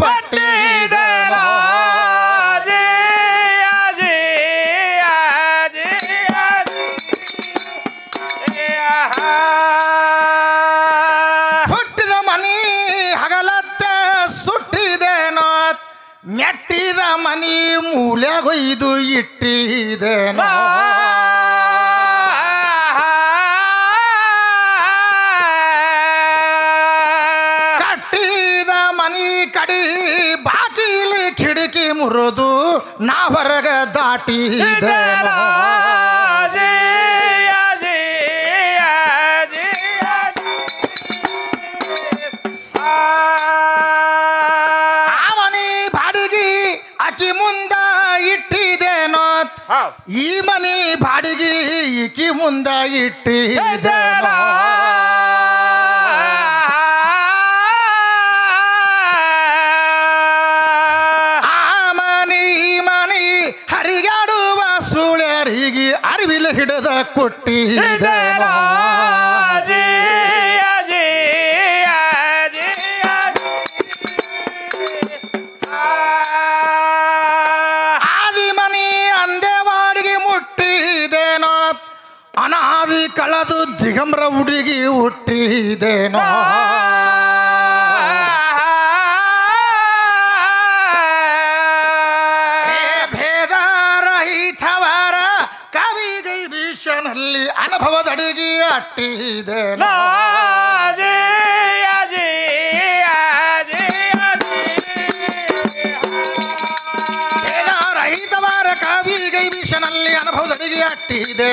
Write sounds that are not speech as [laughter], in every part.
ಪಟ್ಟಿದ ಹುಟ್ಟಿದ ಮನಿ ಹಗಲತ್ತ ಸುಟ್ಟಿದೇನೋ ಮೆಟ್ಟಿದ ಮನಿ ಮೂಲೆ ಹೊಯ್ದು ಹೊರಗ ದಾಟಿ ಅವನಿ ಬಾಡಿಗೆ ಅಕ್ಕಿ ಮುಂದ ಇಟ್ಟಿದೇನೋ ಈ ಮನಿ ಬಾಡಿಗೆ ಈಕಿ ಮುಂದ ಇಟ್ಟಿದೇನೋ ಗಿಡದ ಕೊಟ್ಟಿ ಅನಾದಿ ಕಳದು ದಿಗಂಬ್ರ ಹುಡುಗಿ ಹುಟ್ಟಿದೇನೋ जी हट्टी देना जी जी जी रही गई भी शनल्ली जी हट्टी दे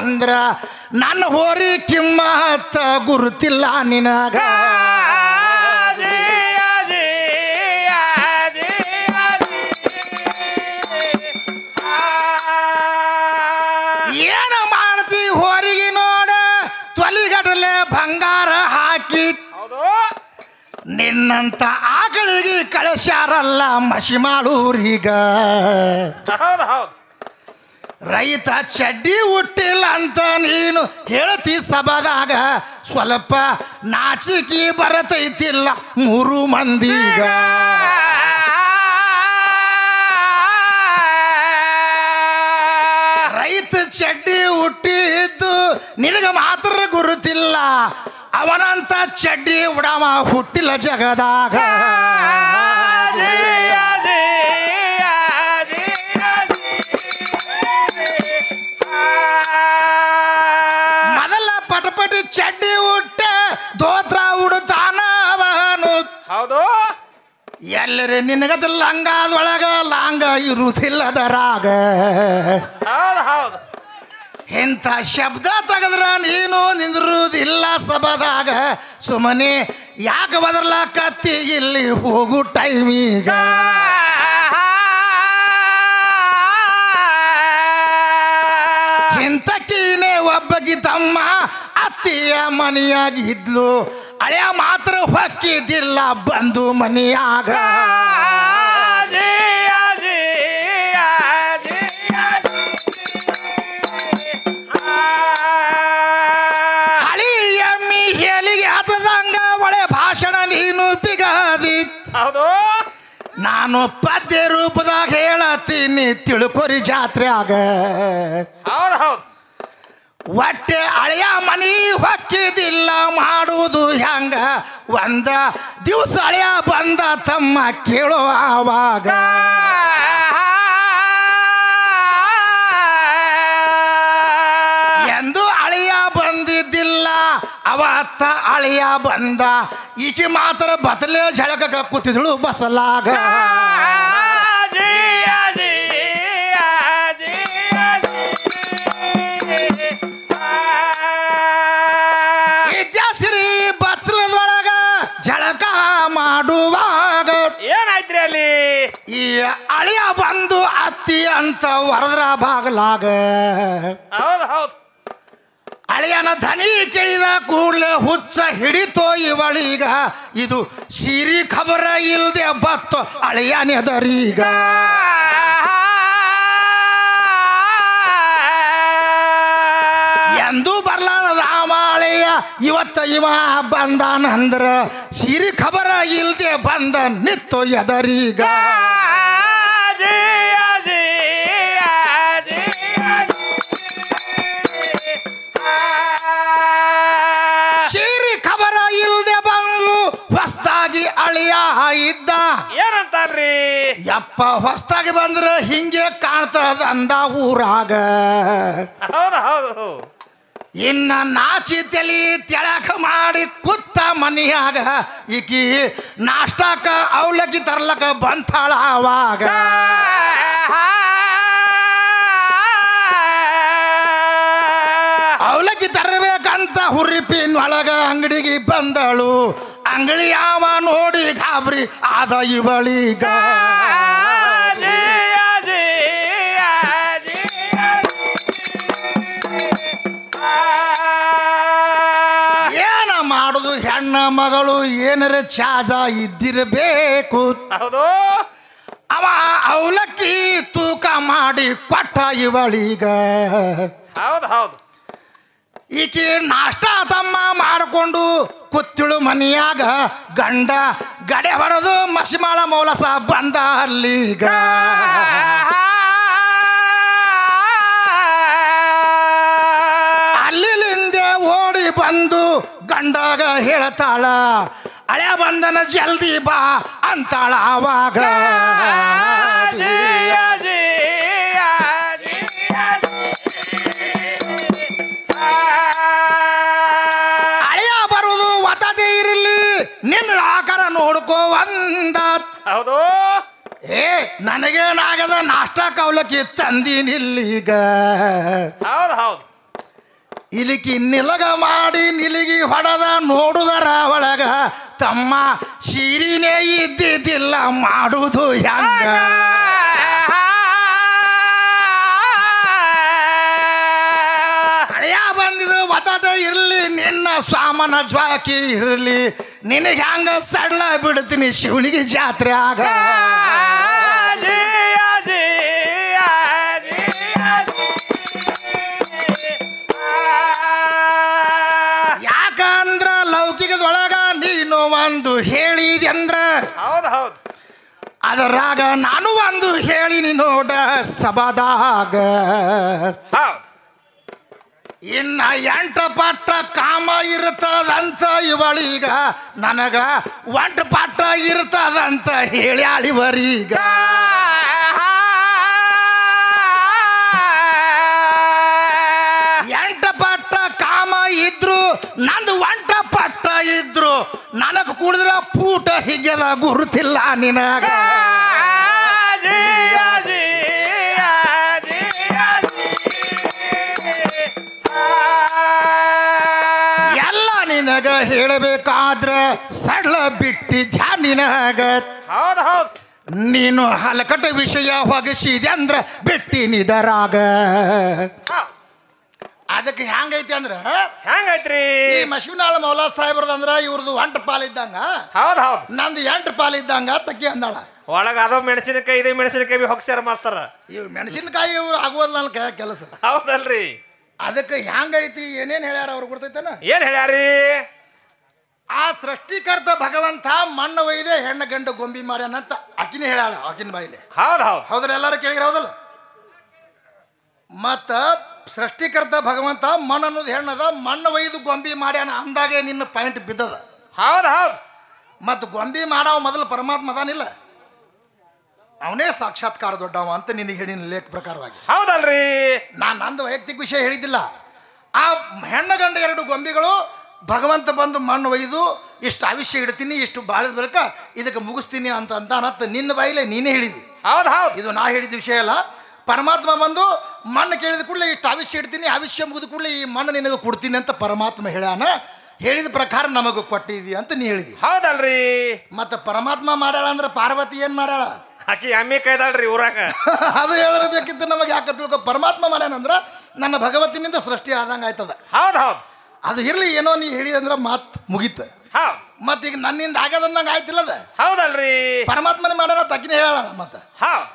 ಅಂದ್ರ ನನ್ನ ಹೋರಿ ಕಿಮ್ಮತ್ ಗುರುತಿಲ್ಲ ನಿನಗ ಏನ ಮಾಡ್ತಿ ಹೋರಿಗೆ ನೋಡ ತೊಲಿಗಡಲೆ ಬಂಗಾರ ಹಾಕಿ ನಿನ್ನಂತ ಆಕಳಿಗೆ ಕಳಿಸ್ಯಾರಲ್ಲ ಮಸಿ ಮಾಡೂರಿಗ ಹೌದು ಹೌದು ರೈತ ಚಡ್ಡಿ ಹುಟ್ಟಿಲ್ಲ ಅಂತ ನೀನು ಹೇಳ್ತಿ ಸಭಾದಾಗ ಸ್ವಲ್ಪ ನಾಚಿಕೆ ಬರತೈತಿಲ್ಲ ಮೂರು ಮಂದಿಗ ರೈತ ಚಡ್ಡಿ ಹುಟ್ಟಿದ್ದು ನಿನಗೆ ಮಾತ್ರ ಗುರುತಿಲ್ಲ ಅವನಂತ ಚಡ್ಡಿ ಉಡಾವ ಹುಟ್ಟಿಲ್ಲ ಜಗದಾಗ ಎಲ್ಲರ ನಿನಗದ ಲಂಗಾದೊಳಗ ಲಾಂಗ ಇರುವುದಿಲ್ಲದ ರಾಗ ಇಂಥ ಶಬ್ದ ತೆಗೆದ್ರ ನೀನು ನಿಂದಿರುವುದಿಲ್ಲ ಸಬದಾಗ ಸುಮ್ಮನೆ ಯಾಕೆ ಕತ್ತಿ ಇಲ್ಲಿ ಹೋಗು ಟೈಮೀಗ ಅತ್ತೆಯ ಇದ್ಲು ಹಳೆಯ ಮಾತ್ರ ಹೊಕ್ಕಿದ್ದಿಲ್ಲ ಬಂದು ಮನೆಯಾಗ ಹಳಿಯ ಮಿ ಹೇಳಿಗೆ ಹತ್ತದಂಗ ಒಳ್ಳೆ ಭಾಷಣ ನೀನು ಬಿಗಾದಿ ಹೌದು ನಾನು ಪದ್ಯ ರೂಪದಾಗ ಹೇಳತ್ತೀನಿ ತಿಳ್ಕೊರಿ ಜಾತ್ರೆ ಆಗ ಹೌದು ಹೌದು ಒಟ್ಟೆ ಅಳೆಯ ಮನಿ ಹೊಕ್ಕಿದಿಲ್ಲ ಮಾಡುವುದು ಹೆಂಗ ಒಂದ ದಿವಸ ಅಳೆಯ ಬಂದ ತಮ್ಮ ಕೇಳೋ ಆವಾಗ ಎಂದು ಅಳಿಯ ಬಂದಿದ್ದಿಲ್ಲ ಅವತ್ತ ಅಳಿಯ ಬಂದ ಈಕೆ ಮಾತ್ರ ಬತಲೇ ಝಳಕ ಕೂತಿದಳು ಬಸಲಾಗ ಅಳಿಯ ಬಂದು ಅತ್ತಿ ಅಂತ ವರದ್ರ ಬಾಗಲಾಗ ಅಳಿಯನ ಧನಿ ಕೇಳಿದ ಕೂಡಲೇ ಹುಚ್ಚ ಹಿಡಿತೋ ಇವಳೀಗ ಇದು ಸಿರಿ ಖಬರ ಇಲ್ದೆ ಬತ್ತೋ ಅಳಿಯನೆದರೀಗ ಎಂದು ಬರ್ಲಾರದ ಅಳಿಯ ಇವತ್ತ ಇವ ಬಂದಾನಂದ್ರ ಸಿರಿ ಖಬರ ಇಲ್ದೆ ಬಂದ ನಿತ್ತು ಎದರೀಗ ಯಪ್ಪ ಹೊಸ್ತಾಗಿ ಬಂದ್ರ ಹಿಂಗೆ ಕಾಣ್ತದ ಅಂದ ಊರಾಗ ಹೌದು ಇನ್ನ ನಾಚಿ ತಲಿ ತೆಳಕ ಮಾಡಿ ಕುತ್ತ ಮನಿಯಾಗ ಈಕಿ ನಾಷ್ಟಾಕ ಅವಲಕ್ಕಿ ತರ್ಲಕ ಬಂತಾಳ ಅವಾಗ ಅವಲಕ್ಕಿ ತರಬೇಕಂತ ಹುರಿಪಿನ್ ಒಳಗ ಅಂಗಡಿಗೆ ಬಂದಳು ಅಂಗಡಿ ಯಾವ ನೋಡಿ ಗಾಬ್ರಿ ಆದ ಇವಳಿಗ ಮಗಳು ಏನರ ಚಾಜ ಇದ್ದಿರಬೇಕು ಹೌದು ಅವ ಅವಲಕ್ಕಿ ತೂಕ ಮಾಡಿ ಕೊಟ್ಟ ಇವಳೀಗ ಹೌದು ಹೌದು ಈಕೆ ನಾಷ್ಟ ತಮ್ಮ ಮಾಡಿಕೊಂಡು ಕುತ್ತಿಳು ಮನೆಯಾಗ ಗಂಡ ಗಡೆ ಹೊಡೆದು ಮಸಿಮಾಳ ಮೌಲಸ ಬಂದ ಅಲ್ಲಿಗ ಕಂಡಾಗ ಹೇಳತಾಳ ಹಳೆ ಬಂದನ ಜಲ್ದಿ ಬಾ ಅಂತಾಳ ಆವಾಗ ಹಳೆಯ ಬರುದು ಒತ್ತಡೆ ಇರಲಿ ನಿನ್ನ ಆಕಾರ ನೋಡ್ಕೋ ಒಂದ ಹೌದು ಏ ನನಗೇನಾಗದ ನಾಷ್ಟ ಕವಲಕ್ಕಿ ತಂದಿನಿಲ್ಲೀಗ ಹೌದು ಹೌದು ಇಲಿಕಿ ನಿಲಗ ಮಾಡಿ ನಿಲಿಗಿ ಹೊಡೆದ ನೋಡುದರ ಒಳಗ ತಮ್ಮ ಸೀರಿನೇ ಇದ್ದಿದ್ದಿಲ್ಲ ಮಾಡುದು ಹೆಂಗ ಬಂದಿದು ಇರಲಿ ನಿನ್ನ ಸ್ವಾಮನ ಜ್ವಾಕಿ ಇರಲಿ ನಿನಗೆ ಹೆಂಗ ಸಡ್ಲ ಬಿಡ್ತೀನಿ ಶಿವನಿಗೆ ಜಾತ್ರೆ ಆಗ ಒಂದು ಹೇಳಿದೆಂದ್ರ ಹೌದು ಹೌದು ಅದರಾಗ ನಾನು ಒಂದು ಹೇಳಿನಿ ನೋಡ ಸಬದಾಗ ಇನ್ನ ಎಂಟು ಪಟ್ಟ ಕಾಮ ಇರ್ತದಂತ ಇವಳೀಗ ನನಗ ಒಂಟ ಪಾಠ ಇರ್ತದಂತ ಹೇಳ್ಯಾಳಿವರೀಗ ಎಂಟ ಪಾಠ ಕಾಮ ಇದ್ರು ನಂದು ಒಂಟ ಪಟ್ಟ ಇದ್ರು ನನಗೆ ಕುಡಿದ್ರ ಪೂಟ ಹಿಗ್ಗದ ಗುರುತಿಲ್ಲ ನಿನಗ ಎಲ್ಲ ನಿನಗ ಹೇಳಬೇಕಾದ್ರೆ ಸಡಲ ಬಿಟ್ಟಿದ್ಯಾ ನಿನಗ ಹೌದ ಹೌದು ನೀನು ಹಲಕಟ ವಿಷಯ ಹೊಗಿಸಿದೆ ಅಂದ್ರೆ ಬಿಟ್ಟಿ ನಿದರಾಗ ಅದಕ್ಕೆ ಹೆಂಗೈತಿ ಅಂದ್ರೆ ಹೆಂಗೈತ್ರಿ ಮಶಿನಾಳ ಮೌಲಾ ಸಾಹೇಬ್ರದ ಅಂದ್ರ ಇವ್ರದ್ದು ಎಂಟು ಪಾಲ್ ಇದ್ದಂಗ ಹೌದು ಹೌದ್ ನಂದು ಎಂಟು ಪಾಲ್ ಇದ್ದಂಗ ತಕ್ಕಿ ಅಂದಾಳ ಒಳಗ ಅದು ಮೆಣಸಿನಕಾಯಿ ಇದೆ ಮೆಣಸಿನಕಾಯಿ ಹೊಕ್ಸಾರ ಮಾಸ್ತಾರ ಇವ್ ಮೆಣಸಿನಕಾಯಿ ಇವ್ರು ಆಗೋದ್ ನನ್ನ ಕೈ ಕೆಲಸ ಹೌದಲ್ರಿ ಅದಕ್ಕೆ ಹೆಂಗೈತಿ ಏನೇನ್ ಹೇಳ್ಯಾರ ಅವ್ರು ಗುರ್ತೈತನ ಏನ್ ಹೇಳ್ಯಾರಿ ಆ ಸೃಷ್ಟಿಕರ್ತ ಭಗವಂತ ಮಣ್ಣು ಒಯ್ದೆ ಹೆಣ್ಣು ಗಂಡು ಗೊಂಬಿ ಮಾಡ್ಯಾನಂತ ಅಕಿನೇ ಹೇಳಾಳ ಅಕಿನ ಬಾಯಿಲೆ ಹೌದು ಹೌದು ಹೌದ್ರ ಎಲ್ಲಾರು ಕೇಳಿರ ಹೌದಲ್ಲ ಮತ್ತ ಸೃಷ್ಟಿಕರ್ತ ಭಗವಂತ ಮಣ್ಣು ಅನ್ನೋದು ಹೆಣ್ಣದ ಮಣ್ಣು ಒಯ್ದು ಗೊಂಬಿ ಮಾಡ್ಯಾನ ಅಂದಾಗೆ ನಿನ್ನ ಪಾಯಿಂಟ್ ಬಿದ್ದದ ಹೌದು ಹೌದು ಮತ್ತು ಗೊಂಬಿ ಮಾಡವ ಮೊದಲು ಪರಮಾತ್ಮ ಅದಾನಿಲ್ಲ ಅವನೇ ಸಾಕ್ಷಾತ್ಕಾರ ದೊಡ್ಡವ ಅಂತ ನಿನಗೆ ಹೇಳಿನ ಲೇಖ ಪ್ರಕಾರವಾಗಿ ಹೌದಲ್ರಿ ನಾನು ನಂದು ವೈಯಕ್ತಿಕ ವಿಷಯ ಹೇಳಿದ್ದಿಲ್ಲ ಆ ಹೆಣ್ಣು ಗಂಡ ಎರಡು ಗೊಂಬಿಗಳು ಭಗವಂತ ಬಂದು ಮಣ್ಣು ಒಯ್ದು ಇಷ್ಟು ಆವಿಷ್ಯ ಇಡ್ತೀನಿ ಇಷ್ಟು ಬಾಳಿದ ಬಳಿಕ ಇದಕ್ಕೆ ಮುಗಿಸ್ತೀನಿ ಅಂತ ಅಂತ ನಿನ್ನ ಬಾಯಿಲೆ ನೀನೇ ಹೇಳಿದಿ ಹೌದು ಹೌದು ಇದು ನಾ ಹೇಳಿದ ವಿಷಯ ಅಲ್ಲ ಪರಮಾತ್ಮ ಬಂದು ಮಣ್ಣು ಕೇಳಿದ ಕೂಡಲೇ ಇಷ್ಟು ಆವಿಷ್ಯ ಇಡ್ತೀನಿ ಆವಿಷ್ಯ ಮುಗಿದ ಕೂಡಲೇ ಈ ಮಣ್ಣು ನಿನಗೆ ಕೊಡ್ತೀನಿ ಅಂತ ಪರಮಾತ್ಮ ಹೇಳ್ಯಾನ ಹೇಳಿದ ಪ್ರಕಾರ ನಮಗೆ ಕೊಟ್ಟಿದಿ ಅಂತ ನೀ ಹೇಳಿದಿ ಹೌದಲ್ರಿ ಮತ್ತೆ ಪರಮಾತ್ಮ ಮಾಡ್ಯಾಳ ಅಂದ್ರೆ ಪಾರ್ವತಿ ಏನು ಮಾಡ್ಯಾಳ ಆಕಿ ಅಮ್ಮಿ ಕೈದಾಳ್ರಿ ಊರಾಗ [laughs] ಅದು ಹೇಳಬೇಕಿತ್ತು ನಮಗೆ ಯಾಕೆ ತಿಳ್ಕೊ ಪರಮಾತ್ಮ ಮಾಡ್ಯಾನಂದ್ರೆ ನನ್ನ ಭಗವತಿನಿಂದ ಸೃಷ್ಟಿ ಆದಂಗ ಆಯ್ತದ ಹೌದು ಹೌದು ಅದು ಇರಲಿ ಏನೋ ನೀ ಹೇಳಿ ಅಂದ್ರೆ ಮಾತು ಮುಗೀತು ಮತ್ತೆ ಈಗ ನನ್ನಿಂದ ಆಗದಂದಂಗ ಆಯ್ತಿಲ್ಲದ ಹೌದಲ್ರಿ ಪರಮಾತ್ಮನೇ ಮಾಡೋಣ ತಕ್ಕಿನ ಹೇಳೋಣ ಮತ್ತೆ ಹೌದು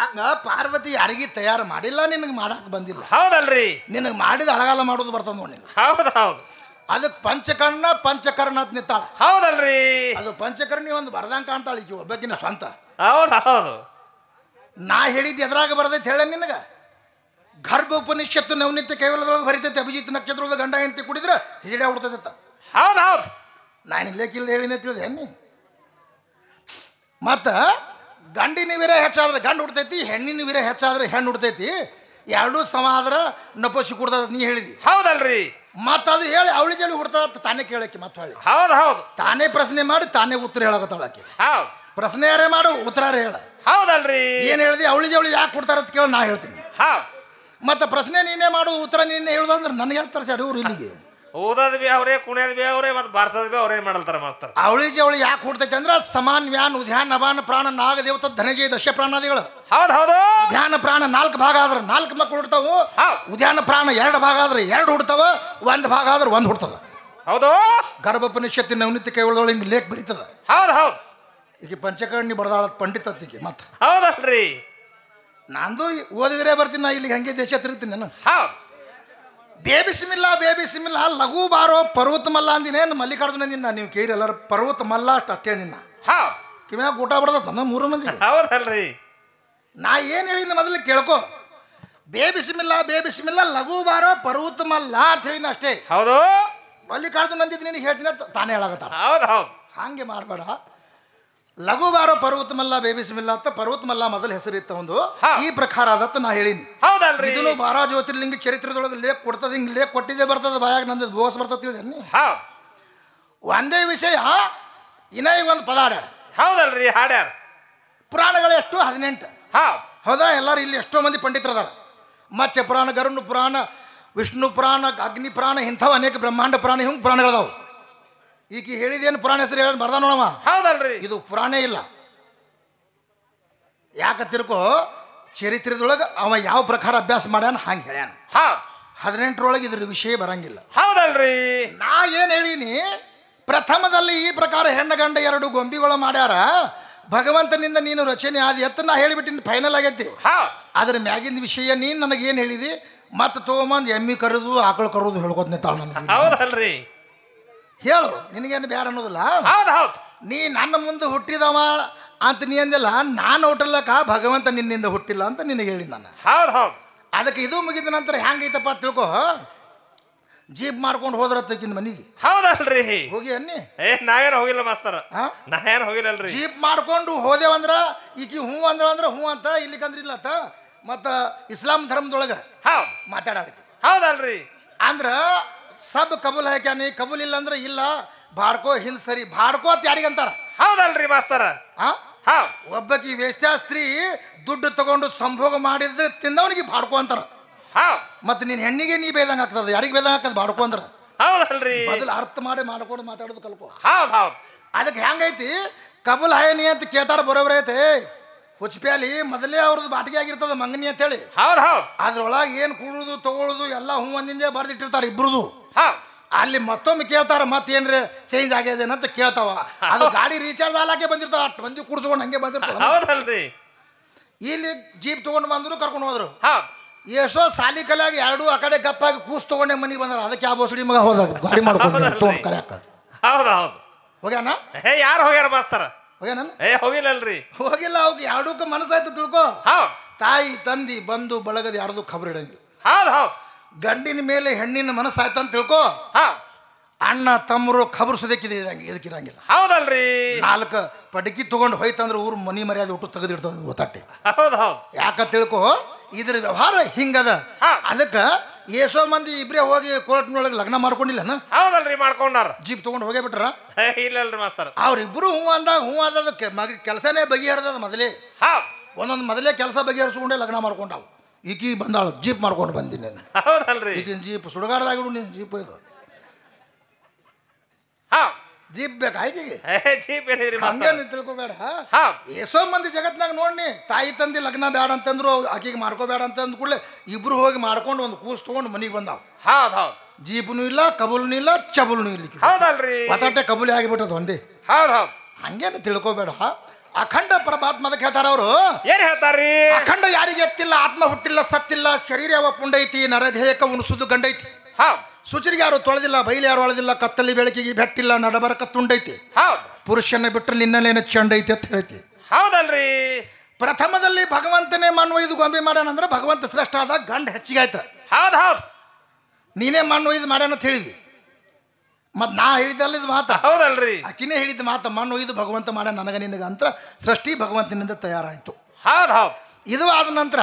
ಹಂಗ ಪಾರ್ವತಿ ಯಾರಿಗೆ ತಯಾರು ಮಾಡಿಲ್ಲ ನಿನಗೆ ಮಾಡಕ್ಕೆ ಬಂದಿಲ್ಲ ಹೌದಲ್ರಿ ನಿನಗೆ ಮಾಡಿದ ಅಳಗಾಲ ಮಾಡೋದು ಬರ್ತದ ನೋಡಿ ಹೌದು ಹೌದು ಅದಕ್ಕೆ ಪಂಚಕರ್ಣ ಪಂಚಕರ್ಣ ಅಂತ ನಿಂತಾಳ ಹೌದಲ್ರಿ ಅದು ಪಂಚಕರ್ಣಿ ಒಂದು ಬರದಂಗ ಕಾಣ್ತಾಳ ಈಕಿ ಒಬ್ಬಕಿನ ಸ್ವಂತ ಹೌದು ಹೌದು ನಾ ಹೇಳಿದ್ದು ಎದ್ರಾಗ ಬರ್ದೈತೆ ಹೇಳ ನಿನಗೆ ಗರ್ಭ ಉಪನಿಷತ್ತು ನವನಿತ್ಯ ಕೇವಲ ಬರಿತೈತೆ ಅಭಿಜಿತ್ ನಕ್ಷತ್ರದೊಳಗೆ ಗಂಡ ಹೆಂಡತಿ ಕುಡಿದ್ರೆ ಹಿಜಡೆ ಹುಡ್ತೈತೆ ಹೌದು ಹೌದು ನಾನು ಇಲ್ಲೇ ಕಿಲ್ದ ಹೇಳಿನ ಹೆಣ್ಣಿ ಮತ್ತು ಗಂಡಿನ ವೀರ ಹೆಚ್ಚಾದ್ರೆ ಗಂಡು ಹುಡ್ತೈತಿ ಹೆಣ್ಣಿನ ವೀರ ಹೆಚ್ಚಾದ್ರೆ ಹೆಣ್ಣು ಹುಡ್ತೈತಿ ಎರಡೂ ಸಮ ಆದ್ರೆ ನಪೋಸಿ ಕುಡ್ದದ ನೀ ಹೇಳಿದಿ ಹೌದಲ್ರಿ ಅದು ಹೇಳಿ ಅವಳಿ ಜಲ್ಲಿ ಹುಡ್ತದ ತಾನೇ ಕೇಳಕ್ಕೆ ಮತ್ತೆ ಹೇಳಿ ಹೌದು ಹೌದು ತಾನೇ ಪ್ರಶ್ನೆ ಮಾಡಿ ತಾನೇ ಉತ್ತರ ಹೇಳಕ್ಕೆ ಹೌದು ಪ್ರಶ್ನೆ ಯಾರೇ ಮಾಡು ಉತ್ತರ ಹೇಳ ಹೌದಲ್ರಿ ಏನು ಹೇಳಿದಿ ಅವಳಿ ಜವಳಿ ಯಾಕೆ ಕೊಡ್ತಾರ ಅಂತ ಕೇಳಿ ನಾ ಹೇಳ್ತೀನಿ ಹೌದು ಮತ್ತೆ ಪ್ರಶ್ನೆ ನೀನೇ ಮಾಡು ಉತ್ತರ ನೀನೇ ಹೇಳುದಂದ್ರೆ ನನಗೆ ಯಾಕೆ ಸರ್ ಇವ್ರು ಇಲ್ಲಿಗೆ ಓದೋದ್ ಬಿ ಅವ್ರೆ ಕುಣಿಯೋದ್ ಬಿ ಅವ್ರೆ ಮತ್ತೆ ಬಾರ್ಸೋದ್ ಬಿ ಅವ್ರೇ ಮಾಡಲ್ತಾರ ಮಾಸ್ತರ್ ಅವಳಿ ಜವಳಿ ಯಾಕೆ ಹುಡ್ತೈತೆ ಅಂದ್ರೆ ಸಮಾನ್ ವ್ಯಾನ್ ಉದ್ಯಾನ್ ನವಾನ್ ಪ್ರಾಣ ನಾಗ ದೇವತ ಧನಜಯ ದಶ ಪ್ರಾಣಾದಿಗಳು ಹೌದ್ ಹೌದು ಧ್ಯಾನ ಪ್ರಾಣ ನಾಲ್ಕು ಭಾಗ ಆದ್ರೆ ನಾಲ್ಕು ಮಕ್ಕಳು ಹುಡ್ತಾವು ಉದ್ಯಾನ ಪ್ರಾಣ ಎರಡು ಭಾಗ ಆದ್ರೆ ಎರಡು ಹುಡ್ತಾವ ಒಂದು ಭಾಗ ಆದ್ರೆ ಒಂದು ಹುಡ್ತದ ಹೌದು ಗರ್ಭಪನಿಷತ್ತಿನ ಉನ್ನತಿ ಕೈಗೊಳ್ಳೋಳು ಹಿಂಗೆ ಲೇಖ ಬರೀತದ ಹೌದು ಹೌದು ಈಗ ಪಂಚಕರ್ಣಿ ಬರ್ದಾಳ ಪಂಡಿತ ಅತ್ತಿಗೆ ಮತ್ತೆ ಹೌದಲ್ರಿ ನಂದು ಓದಿದ್ರೆ ಬರ್ತೀನಿ ನಾ ಇಲ್ಲಿಗೆ ಹಂಗೆ ದೇಶ ತಿರುತ್ತೀನಿ ನಾನು ಹೌದು ಬೇಬಿ ಬೇಬಿಸಿಮಿಲ್ಲ ಲಘು ಬಾರೋ ಪರ್ವತ ಮಲ್ಲ ಅಂದಿನೇನು ಮಲ್ಲಿಕಾರ್ಜುನ ನಿನ್ನ ನೀವು ಕೇಳಿ ಪರ್ವತ ಮಲ್ಲ ಅಷ್ಟು ಅಷ್ಟೇ ನಿನ್ನ ಹಾ ಕಿವ್ಯಾಗ ಊಟ ಬಿಡದ ಮೂರು ಮಂದಿ ಹೌದಲ್ರಿ ನಾ ಏನು ಹೇಳಿದ ಮೊದಲು ಕೇಳ್ಕೊ ಬೇಬಿಸಿಮಿಲ್ಲ ಬೇಬಿಸಿಮಿಲ್ಲ ಲಘು ಬಾರೋ ಪರ್ವತ ಮಲ್ಲ ಅಂತ ಹೇಳಿನ ಅಷ್ಟೇ ಹೌದು ಮಲ್ಲಿಕಾರ್ಜುನ ಅಂದಿದ್ ನಿನಗೆ ಹೇಳ್ತೀನಿ ತಾನೇ ಹೇಳಾಗತ್ತ ಹೌದು ಹೌದು ಹಾಗೆ ಮಾಡಬೇಡ ಲಘು ಬಾರೋ ಪರ್ವತ ಮಲ್ಲ ಬೇಬಿಸಮಿಲ್ಲ ಅಂತ ಪರ್ವತ ಮಲ್ಲಾ ಮೊದಲ ಇತ್ತ ಒಂದು ಈ ಪ್ರಕಾರ ಅದತ್ತ ನಾ ಹೇಳಿನಿ ಹೌದಲ್ರಿ ಇದನ್ನು ಬಾರ ಜ್ಯೋತಿರ್ಲಿಂಗ ಚರಿತ್ರದೊಳಗೆ ಲೇಖ ಕೊಡ್ತದ ಹಿಂಗೆ ಲೇಪ್ ಕೊಟ್ಟಿದೆ ಬರ್ತದ ಬಾಯಾಗ ನಂದು ಬೋಸ್ ಬರ್ತದ ಒಂದೇ ವಿಷಯ ಇನ್ನೇ ಒಂದು ಪದ ಹಾಡ್ಯಾರ ಹೌದಲ್ರಿ ಹಾಡ್ಯಾರ ಪುರಾಣಗಳು ಎಷ್ಟು ಹದಿನೆಂಟು ಹೌದಾ ಎಲ್ಲರೂ ಇಲ್ಲಿ ಎಷ್ಟೋ ಮಂದಿ ಪಂಡಿತರದಾರ ಮತ್ಸ್ಯ ಪುರಾಣ ಗರುಣ ಪುರಾಣ ವಿಷ್ಣು ಪುರಾಣ ಅಗ್ನಿ ಪುರಾಣ ಇಂಥವು ಅನೇಕ ಬ್ರಹ್ಮಾಂಡ ಪುರಾಣ ಹಿಂಗೆ ಪುರಾಣಗಳದಾವು ಈಗ ಹೇಳಿದೇನು ಪುರಾಣ ಹೆಸರು ಹೇಳಿ ಬರ್ದ ನೋಡಮ್ಮ ಹೌದಲ್ರಿ ಇದು ಪುರಾಣ ಇಲ್ಲ ಯಾಕ ತಿರ್ಕೋ ಚರಿತ್ರದೊಳಗೆ ಅವ ಯಾವ ಪ್ರಕಾರ ಅಭ್ಯಾಸ ಮಾಡ್ಯಾನ ಹಂಗೆ ಹೇಳ್ಯಾನ ಹದಿನೆಂಟರೊಳಗೆ ಇದ್ರ ವಿಷಯ ಬರಂಗಿಲ್ಲ ಹೌದಲ್ರಿ ನಾ ಏನು ಹೇಳೀನಿ ಪ್ರಥಮದಲ್ಲಿ ಈ ಪ್ರಕಾರ ಹೆಣ್ಣ ಗಂಡ ಎರಡು ಗೊಂಬಿಗಳು ಮಾಡ್ಯಾರ ಭಗವಂತನಿಂದ ನೀನು ರಚನೆ ಆದ ಎತ್ತ ನಾ ಹೇಳಿಬಿಟ್ಟಿನ ಫೈನಲ್ ಆಗೈತಿ ಅದ್ರ ಮ್ಯಾಗಿನ ವಿಷಯ ನೀನು ನನಗೇನು ಹೇಳಿದಿ ಮತ್ತೆ ತೊಗೊಂಬಂದು ಎಮ್ಮಿ ಕರೆದು ಆಕಳು ಕರೋದು ಹೇಳ್ಕೊತ ನಿಂತಾಳ ಹೌದಲ್ರಿ ಹೇಳು ನಿನಗೇನು ಬೇರೆ ಅನ್ನೋದಿಲ್ಲ ಹೌದು ಹೌದು ನೀ ನನ್ನ ಮುಂದೆ ಹುಟ್ಟಿದವ ಅಂತ ನೀ ಅಂದಿಲ್ಲ ನಾನು ಹುಟ್ಟಲಕ್ಕ ಭಗವಂತ ನಿನ್ನಿಂದ ಹುಟ್ಟಿಲ್ಲ ಅಂತ ನಿನಗೆ ಹೇಳಿ ನಾನು ಹೌದು ಹೌದು ಅದಕ್ಕೆ ಇದು ಮುಗಿದ ನಂತರ ಹೆಂಗೈತಪ್ಪ ತಿಳ್ಕೊ ಜೀಪ್ ಮಾಡ್ಕೊಂಡು ಹೋದ್ರ ತಕ್ಕಿನ ಹೌದಲ್ರಿ ಹೋಗಿ ಅನ್ನಿ ಏ ನಾವೇನು ಹೋಗಿಲ್ಲ ಮಾಸ್ತರ ನಾವೇನು ಹೋಗಿಲ್ಲಲ್ರಿ ಜೀಪ್ ಮಾಡ್ಕೊಂಡು ಹೋದೇವಂದ್ರ ಈಕಿ ಹ್ಞೂ ಅಂದ್ರ ಅಂದ್ರೆ ಹ್ಞೂ ಅಂತ ಇಲ್ಲಿ ಕಂದ್ರಿಲ್ಲ ಅಂತ ಮತ್ತ ಇಸ್ಲಾಂ ಧರ್ಮದೊಳಗೆ ಹೌದು ಮಾತಾಡೋದಕ್ಕೆ ಹೌದಲ್ರಿ ಅಂದ್ರ ಸಬ್ ಕಬೂಲ್ ಹಾಕ್ಯ ನೀ ಕಬೂಲ್ ಇಲ್ಲ ಅಂದ್ರೆ ಇಲ್ಲ ಬಾಡ್ಕೋ ಹಿಂದ್ ಸರಿ ಬಾಡ್ಕೋ ಅಂತ ಯಾರಿಗಂತಾರ ಹೌದಲ್ರಿ ಮಾಸ್ತರ ಹಾ ಹಾ ಒಬ್ಬಕಿ ವೇಶ್ಯಾ ಸ್ತ್ರೀ ದುಡ್ಡು ತಗೊಂಡು ಸಂಭೋಗ ಮಾಡಿದ ತಿಂದವನಿಗೆ ಬಾಡ್ಕೋ ಅಂತಾರ ಹಾ ಮತ್ತೆ ನಿನ್ನ ಹೆಣ್ಣಿಗೆ ನೀ ಬೇದಂಗ ಆಗ್ತದ ಯಾರಿಗೆ ಬೇದಂಗ ಆಗ್ತದ ಬಾಡ್ಕೋ ಅಂದ್ರ ಹೌದಲ್ರಿ ಮೊದಲು ಅರ್ಥ ಮಾಡಿ ಮಾಡ್ಕೊಂಡು ಮಾತಾಡೋದು ಕಲ್ಕೋ ಹೌದು ಹೌದು ಅದಕ್ಕೆ ಹೆಂಗೈತಿ ಕಬುಲ್ ಹಾಯನಿ ಅಂತ ಕೇಳ್ತಾರ ಬರೋಬ್ರ ಐತೆ ಹುಚ್ಪ್ಯಾಲಿ ಮೊದಲೇ ಅವ್ರದ್ದು ಬಾಟಿಗೆ ಆಗಿರ್ತದ ಮಂಗನಿ ಅಂತ ಹೇಳಿ ಹೌದು ಹೌದು ಅದ್ರೊಳಗೆ ಏನು ಕೂಡುದು ತಗೊಳುದು ಎಲ್ಲ ಹೂ ಒಂದಿಂದೇ ಬರ್ದಿಟ್ಟಿರ್ತಾರೆ ಇಬ್ರದು ಹಾ ಅಲ್ಲಿ ಮತ್ತೊಮ್ಮೆ ಕೇಳ್ತಾರ ಮತ್ತೇನ್ರಿ ಚೇಂಜ್ ಆಗ್ಯದೇನ ಅಂತ ಕೇಳ್ತಾವ ಅದು ಗಾಡಿ ರೀಚಾರ್ಜ್ ಆಲಾಕೆ ಬಂದಿರ್ತಾವ ಅಷ್ಟು ಮಂದಿ ಕುಡ್ಸ್ಕೊಂಡು ಹಂಗೆ ಬಂದಿರ್ತಾವ ಇಲ್ಲಿ ಜೀಪ್ ತಗೊಂಡು ಬಂದ್ರು ಕರ್ಕೊಂಡು ಹೋದ್ರು ಎಷ್ಟೋ ಸಾಲಿ ಕಲೆಯಾಗಿ ಎರಡು ಆ ಕಡೆ ಗಪ್ಪಾಗಿ ಕೂಸ್ ತಗೊಂಡೆ ಮನೆಗೆ ಬಂದ್ರ ಅದಕ್ಕೆ ಆ ಬಸಡಿ ಮಗ ಹೋದ ಗಾಡಿ ಮಾಡ್ಕೊಂಡು ಹೋಗ್ಯಾನ ಹೇ ಯಾರು ಹೋಗ್ಯಾರ ಮಾಸ್ತರ ಹೋಗ್ಯಾನ ಏ ಹೋಗಿಲ್ಲಲ್ರಿ ಹೋಗಿಲ್ಲ ಅವ್ಗೆ ಎರಡಕ್ಕೂ ಮನಸ್ಸಾಯ್ತು ತಿಳ್ಕೊ ತಾಯಿ ತಂದಿ ಬಂದು ಬಳಗದ ಯಾರ್ದು ಖಬರ್ ಇಡಂಗಿಲ್ಲ ಹೌದು ಹೌದು ಗಂಡಿನ ಮೇಲೆ ಹೆಣ್ಣಿನ ಮನಸ್ಸು ಅಂತ ತಿಳ್ಕೊ ಅಣ್ಣ ತಮ್ಮರು ಖಬರ್ ಸುದಕ್ಕಿದೆ ಇದಕ್ಕಿರಂಗಿಲ್ಲ ಹೌದಲ್ರಿ ನಾಲ್ಕು ಪಟಕಿ ತಗೊಂಡು ಹೋಯ್ತಂದ್ರೆ ಊರು ಮನಿ ಮರ್ಯಾದೆ ಊಟ ತೆಗೆದಿರ್ತದೆ ಗೊತ್ತಾಟೆ ಹೌದು ಯಾಕ ತಿಳ್ಕೊ ಇದ್ರ ವ್ಯವಹಾರ ಹಿಂಗದ ಅದಕ್ಕೆ ಏಸೋ ಮಂದಿ ಇಬ್ರೆ ಹೋಗಿ ಕೋರ್ಟ್ನೊಳಗೆ ಲಗ್ನ ಮಾಡ್ಕೊಂಡಿಲ್ಲ ಹೌದಲ್ರಿ ಮಾಡ್ಕೊಂಡಾರ ಜೀಪ್ ತಗೊಂಡು ಹೋಗೇ ಬಿಟ್ರ ಇಲ್ಲಲ್ರಿ ಮಾಸ್ತರ್ ಅವ್ರಿಬ್ರು ಹೂ ಅಂದಾಗ ಹೂ ಅದಕ್ಕೆ ಮಗ ಕೆಲಸನೇ ಬಗೆಹರಿದ ಮೊದಲೇ ಒಂದೊಂದು ಮೊದಲೇ ಕೆಲಸ ಬಗೆಹರಿಸ್ಕೊಂಡೇ ಲಗ್ನ ಮಾಡ್ಕೊಂಡಾವು ಈಕಿ ಬಂದಾಳು ಜೀಪ್ ಮಾಡ್ಕೊಂಡು ಬಂದಿ ನಾನು ಈಗಿನ ಜೀಪ್ ಸುಡುಗಾಡ್ದಾಗಿಡು ನೀನು ಜೀಪ್ ಇದು ಹಾ ಜೀಪ್ ಬೇಕಾ ಜೀಪ್ ಹಂಗೆ ತಿಳ್ಕೋಬೇಡ ತಿಳ್ಕೊಬೇಡ ಎಷ್ಟೋ ಮಂದಿ ಜಗತ್ನಾಗ ನೋಡಿ ತಾಯಿ ತಂದೆ ಲಗ್ನ ಬೇಡ ಅಂತಂದ್ರು ಆಕಿಗೆ ಮಾಡ್ಕೋಬೇಡ ಅಂತ ಅಂದ ಕೂಡಲೇ ಇಬ್ರು ಹೋಗಿ ಮಾಡ್ಕೊಂಡು ಒಂದು ಕೂಸ್ ತೊಗೊಂಡು ಮನೆಗೆ ಬಂದಾವ್ ಜೀಪ್ನು ಇಲ್ಲ ಕಬೂಲ್ನು ಇಲ್ಲ ಚಬುಲ್ನು ಇಲ್ಲ ಹೌದಲ್ರಿ ಮತಾಟೆ ಕಬೂಲಿ ಆಗಿಬಿಟ್ಟದ ಒಂದೇ ಹೌದು ಹೌದು ಹಂಗೇನು ತಿಳ್ಕೊಬೇಡ ಅಖಂಡ ಪರಮಾತ್ಮ ಅದಕ್ಕೆ ಹೇಳ್ತಾರ ಅವರು ಏನ್ ಹೇಳ್ತಾರ್ರಿ ಅಖಂಡ ಯಾರಿಗೆ ಎತ್ತಿಲ್ಲ ಆತ್ಮ ಹುಟ್ಟಿಲ್ಲ ಸತ್ತಿಲ್ಲ ಶರೀರ ಯಾವ ಪುಂಡೈತಿ ನರಧೇಯಕ ಉಣಸುದು ಗಂಡೈತಿ ಹಾ ಸುಚರಿಗೆ ಯಾರು ತೊಳೆದಿಲ್ಲ ಬೈಲಿ ಯಾರು ಒಳದಿಲ್ಲ ಕತ್ತಲಿ ಬೆಳಕಿಗೆ ಬೆಟ್ಟಿಲ್ಲ ನಡಬರಕ ತುಂಡೈತಿ ಹೌದು ಪುರುಷನ ಬಿಟ್ಟರೆ ನಿನ್ನಲೇನ ಚಂಡೈತಿ ಅಂತ ಹೇಳ್ತಿ ಹೌದಲ್ರಿ ಪ್ರಥಮದಲ್ಲಿ ಭಗವಂತನೇ ಮಣ್ಣು ಇದು ಗೊಂಬೆ ಮಾಡ್ಯಾನ ಅಂದ್ರೆ ಭಗವಂತ ಶ್ರೇಷ್ಠ ಆದ ಗಂಡ ಹೆಚ್ಚಿಗೆ ಆಯ್ತ ಹೌದು ಹೌದ್ ನೀನೇ ಮಣ್ಣು ಒಯ್ದು ಮಾಡ್ಯಾನ ಅಂತ ಹೇಳಿದ್ವಿ ಮತ್ತು ನಾ ಹೇಳಿದ್ದಲ್ಲ ಇದು ಮಾತ ಹೌದಲ್ರಿ ಅಕಿನೇ ಹೇಳಿದ ಮಾತು ಮಣ್ಣು ಇದು ಭಗವಂತ ಮಾಡ ನನಗ ನಿನಗ ಅಂತ ಸೃಷ್ಟಿ ಭಗವಂತನಿಂದ ತಯಾರಾಯಿತು ಹೌದು ಹೌದು ಇದು ಆದ ನಂತರ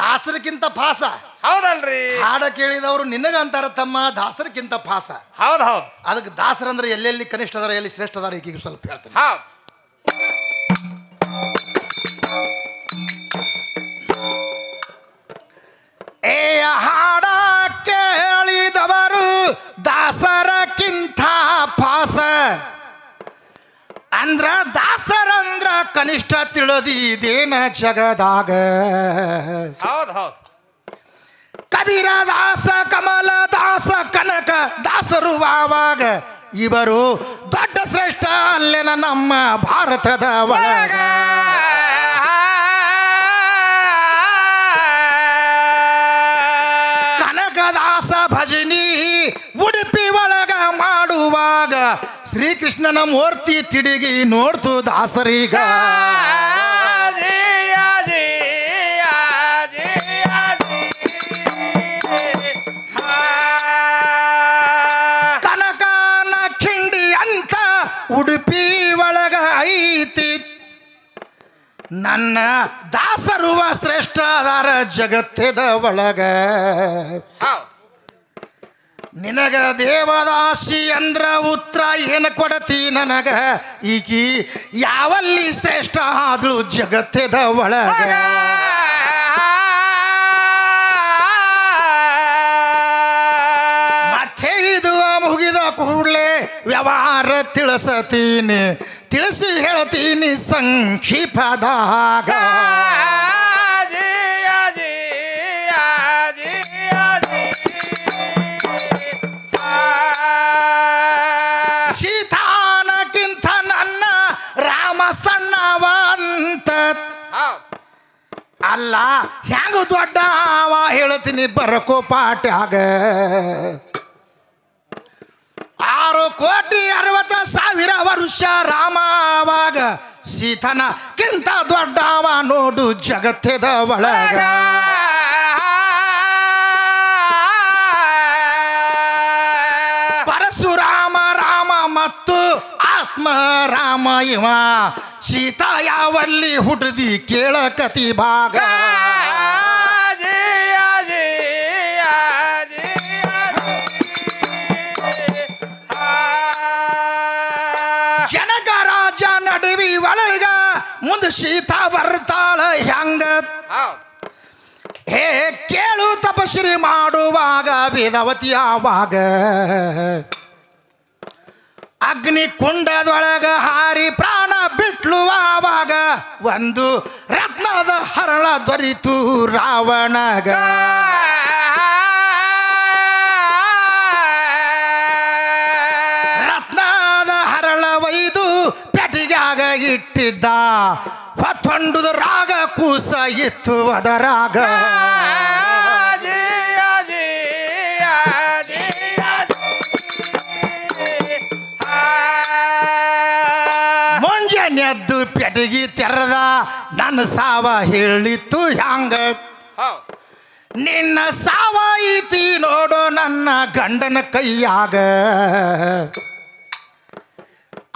ದಾಸರಕ್ಕಿಂತ ಫಾಸ ಹೌದಲ್ರಿ ಹಾಡ ಕೇಳಿದವರು ನಿನಗ ಅಂತಾರ ತಮ್ಮ ದಾಸರಕ್ಕಿಂತ ಪಾಸ ಹೌದು ಹೌದು ಅದಕ್ಕೆ ದಾಸರಂದ್ರೆ ಎಲ್ಲೆಲ್ಲಿ ಕನಿಷ್ಠ ಅದಾರ ಎಲ್ಲಿ ಶ್ರೇಷ್ಠ ಅದಾರ ಸ್ವಲ್ಪ ಹೇಳ್ತೀನಿ ಇಂಥ ಪಾಸ ಅಂದ್ರ ದಾಸರಂದ್ರ ಕನಿಷ್ಠ ತಿಳಿದೇನ ಜಗದಾಗ ಕಬೀರ ದಾಸ ಕಮಲ ದಾಸ ಕನಕ ದಾಸರು ಆವಾಗ ಇವರು ದೊಡ್ಡ ಶ್ರೇಷ್ಠ ಅಲ್ಲೇನ ನಮ್ಮ ಭಾರತದ ಒಳಗ ಒಳಗ ಶ್ರೀಕೃಷ್ಣ ನಮ್ಮ ತಿಡಿಗಿ ನೋಡ್ತು ದಾಸರೀಗ ತನಕಾನ ಖಿಂಡಿ ಅಂತ ಉಡುಪಿ ಒಳಗ ಐತಿ ನನ್ನ ದಾಸರುವ ಶ್ರೇಷ್ಠ ಅದಾರ ಜಗತ್ತದ ಒಳಗ ನಿನಗ ದೇವದಾಸಿ ಅಂದ್ರ ಉತ್ತರ ಏನು ಕೊಡತಿ ನನಗ ಈಕಿ ಯಾವಲ್ಲಿ ಶ್ರೇಷ್ಠ ಆದಳು ಜಗತ್ತದ ಒಳಗ ಮತ್ತೆ ಮುಗಿದ ಕೂಡಲೇ ವ್ಯವಹಾರ ತಿಳಿಸತೀನಿ ತಿಳಿಸಿ ಹೇಳ್ತೀನಿ ಸಂಕ್ಷಿಪದಾಗ ಅಲ್ಲ ಹೆಂಗ ದೊಡ್ಡ ಹೇಳ್ತೀನಿ ಬರಕೋ ಪಾಟ್ಯಾಗ ಆರು ಕೋಟಿ ಅರವತ್ತ ಸಾವಿರ ವರುಷ ರಾಮವಾಗ ಸೀತನ ಕಿಂತ ದೊಡ್ಡವ ನೋಡು ಜಗತ್ತದ ಒಳಗ ರಾಮ ರಾಮ ಇವ ಸೀತಾ ಯಾವಲ್ಲಿ ಹುಡ್ದಿ ಕೇಳ ಕತಿ ಭಾಗ ಜನಗ ರಾಜ ನಡುವಿ ಒಳಗ ಮುಂದೆ ಸೀತಾ ಬರ್ತಾಳ ಹೆಂಗ ಹೇ ಕೇಳು ತಪಶ್ರೀ ಮಾಡುವಾಗ ವೇದವತಿಯಾವಾಗ ಅಗ್ನಿ ಕುಂಡದೊಳಗ ಹಾರಿ ಪ್ರಾಣ ಬಿಟ್ಲು ಆವಾಗ ಒಂದು ರತ್ನದ ಹರಳ ದೊರಿತು ರಾವಣಗ ರತ್ನದ ಹರಳ ಒಯ್ದು ಪೆಟಿಗಾಗ ಇಟ್ಟಿದ್ದ ಹೊತ್ತೊಂಡುದು ರಾಗ ಕೂಸ ಇತ್ತು ಅದರಾಗ ಎದ್ದು ಪೆಟಗಿ ತೆರದ ನನ್ನ ಸಾವ ಹೇಳಿತ್ತು ಹ್ಯಾಂಗ ನಿನ್ನ ಸಾವ ಐತಿ ನೋಡೋ ನನ್ನ ಗಂಡನ ಕೈಯಾಗ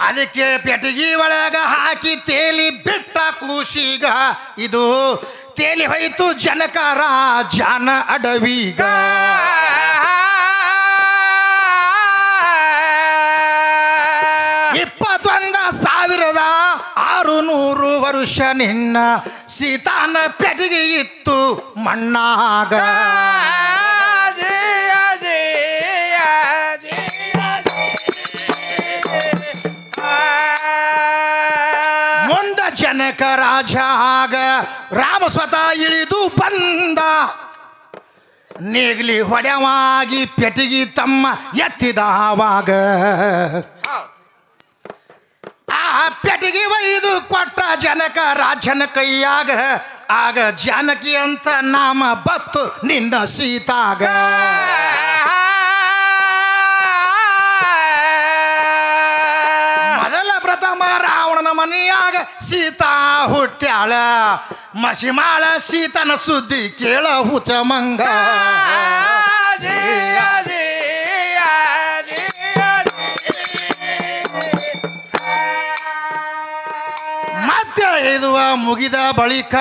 ಅದಕ್ಕೆ ಪೆಟಗಿ ಒಳಗ ಹಾಕಿ ತೇಲಿ ಬಿಟ್ಟ ಕೂಸಿಗ ಇದು ತೇಲಿ ಹೋಯ್ತು ಜನಕಾರ ಜನ ಅಡವಿಗ ಇಪ್ಪತ್ತೊಂದ ಸಾವಿರದ ಆರು ನೂರು ವರುಷ ನಿನ್ನ ಸೀತಾನ ಪೆಟಿಗೆ ಇತ್ತು ಮಣ್ಣಾಗ ಮುಂದ ಜನಕ ರಾಜ ಆಗ ರಾಮ ಸ್ವತಃ ಇಳಿದು ಬಂದ ನೇಗ್ಲಿ ಹೊಡೆವಾಗಿ ಪೆಟಿಗಿ ತಮ್ಮ ಎತ್ತಿದವಾಗ ಪೆಟಿಗೆ ಒಯ್ದು ಕೊಟ್ಟ ಜನಕ ರಾಜನ ಕೈಯಾಗ ಆಗ ಜಾನಕಿ ಅಂತ ನಾಮ ಬತ್ತು ನಿನ್ನ ಸೀತಾಗ ಮೊದಲ ಪ್ರಥಮ ರಾವಣನ ಮನೆಯಾಗ ಸೀತಾ ಹುಟ್ಟ್ಯಾಳ ಮಸಿಮಾಳ ಸೀತನ ಸುದ್ದಿ ಕೇಳ ಹುಚ ಮಂಗ ಮುಗಿದ ಬಳಿಕ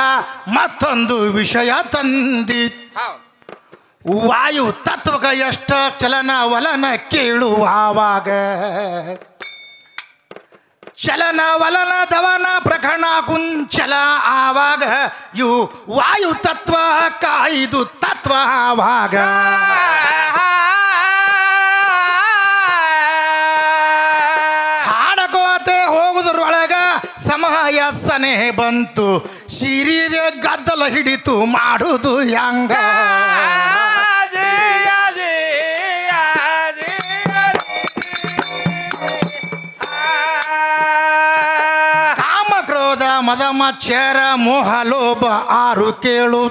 ಮತ್ತೊಂದು ವಿಷಯ ತಂದಿ ವಾಯು ತತ್ವಕ ಎಷ್ಟ ಚಲನ ವಲನ ಕೇಳುವಾಗ ಚಲನ ವಲನ ದವನ ಪ್ರಕರಣ ಕುಂಚಲ ಆವಾಗ ಯು ವಾಯು ತತ್ವ ಕಾಯ್ದು ತತ್ವ ಆವಾಗ ಆಯಾಸನೆ ಬಂತು ಸಿರಿದೆ ಗದ್ದಲ ಹಿಡಿತು ಮಾಡುದು ಯಾಂಗ ಮದ ಮದಮ ಚೇರ ಲೋಭ ಆರು ಕೇಳು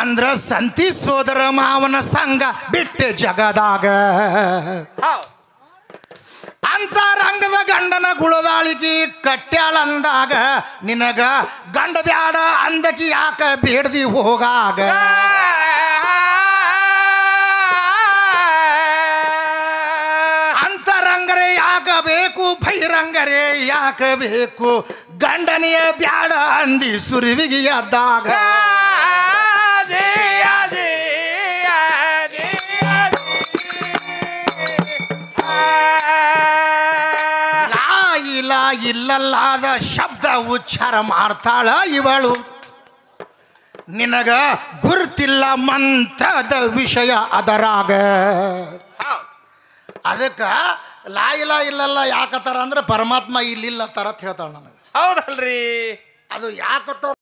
ಅಂದ್ರ ಸಂತಿ ಸೋದರ ಮಾವನ ಸಂಘ ಬಿಟ್ಟೆ ಜಗದಾಗ ಅಂತರಂಗದ ಗಂಡನ ಗುಳದಾಳಿಕಿ ಕಟ್ಟ್ಯಾಳಂದಾಗ ನಿನಗ ಗಂಡ ಬ್ಯಾಡ ಅಂದಕಿ ಯಾಕ ಬೇಡದಿ ಹೋಗಾಗ ಅಂತರಂಗರೇ ಯಾಕ ಬೇಕು ಭೈರಂಗರೇ ಯಾಕ ಬೇಕು ಗಂಡನಿಯ ಬ್ಯಾಡ ಅಂದಿ ಸುರಿವಿಗೆ ಎದ್ದಾಗ ಇಲ್ಲಲ್ಲಾದ ಶಬ್ದ ಉಚ್ಚಾರ ಮಾಡ್ತಾಳ ಇವಳು ನಿನಗ ಗುರುತಿಲ್ಲ ಮಂತ್ರದ ವಿಷಯ ಅದರಾಗ ಅದಕ್ಕ ಲಾಯಿಲ ಇಲ್ಲಲ್ಲ ಯಾಕತ್ತಾರ ಅಂದ್ರೆ ಪರಮಾತ್ಮ ಇಲ್ಲಿಲ್ಲ ತರ ಹೇಳ್ತಾಳ ನನಗೆ ಹೌದಲ್ರಿ ಅದು ಯಾಕತ್ತ